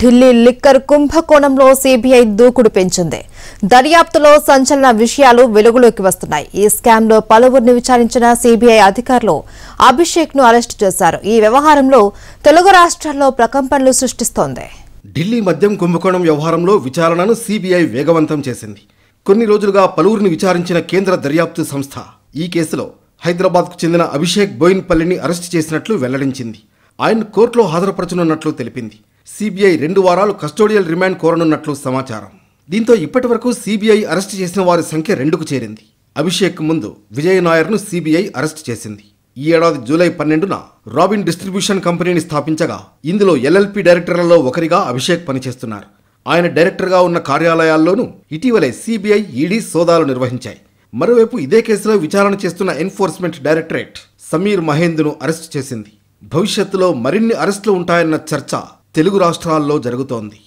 Delhi liquor కుంభకోణంలో CBI దూకుడు పెంచింది దర్యాప్తులో సంచలన విషయాలు వెలుగులోకి వస్తున్నాయి ఈ స్కామ్లో పలువురిని విచారించిన సీబీఐ అధికారులు అభిషేక్ ను అరెస్టు చేశారు ఈ వ్యవహారంలో తెలుగు రాష్ట్రాల్లో ప్రకంపనలు సృష్టిస్తోంది ఢిల్లీ మద్యం కుంభకోణం వ్యవహారంలో విచారణను సీబీఐ వేగవంతం చేసింది కొన్ని రోజులుగా పలువురిని విచారించిన కేంద్ర దర్యాప్తు సంస్థ ఈ కేసులో హైదరాబాద్కు చెందిన అభిషేక్ బోయిన్పల్లిని అరెస్టు చేసినట్లు వెల్లడించింది ఆయన కోర్టులో హాజరుపరచనున్నట్లు తెలిపింది సిబిఐ రెండు వారాలు కస్టోడియల్ రిమాండ్ కోరనున్నట్లు సమాచారం దీంతో ఇప్పటి వరకు సిబిఐ అరెస్ట్ చేసిన వారి సంఖ్య రెండుకు చేరింది అభిషేక్ ముందు విజయ్ నాయర్ను సిబిఐ అరెస్ట్ చేసింది ఈ ఏడాది జూలై పన్నెండున రాబిన్ డిస్ట్రిబ్యూషన్ కంపెనీని స్థాపించగా ఇందులో ఎల్ఎల్పి డైరెక్టర్లలో ఒకరిగా అభిషేక్ పనిచేస్తున్నారు ఆయన డైరెక్టర్గా ఉన్న కార్యాలయాల్లోనూ ఇటీవలే సిబిఐ ఈడీ సోదాలు నిర్వహించాయి మరోవైపు ఇదే కేసులో విచారణ చేస్తున్న ఎన్ఫోర్స్మెంట్ డైరెక్టరేట్ సమీర్ మహేందును అరెస్ట్ చేసింది భవిష్యత్తులో మరిన్ని అరెస్టులు ఉంటాయన్న చర్చ తెలుగు రాష్ట్రాల్లో జరుగుతోంది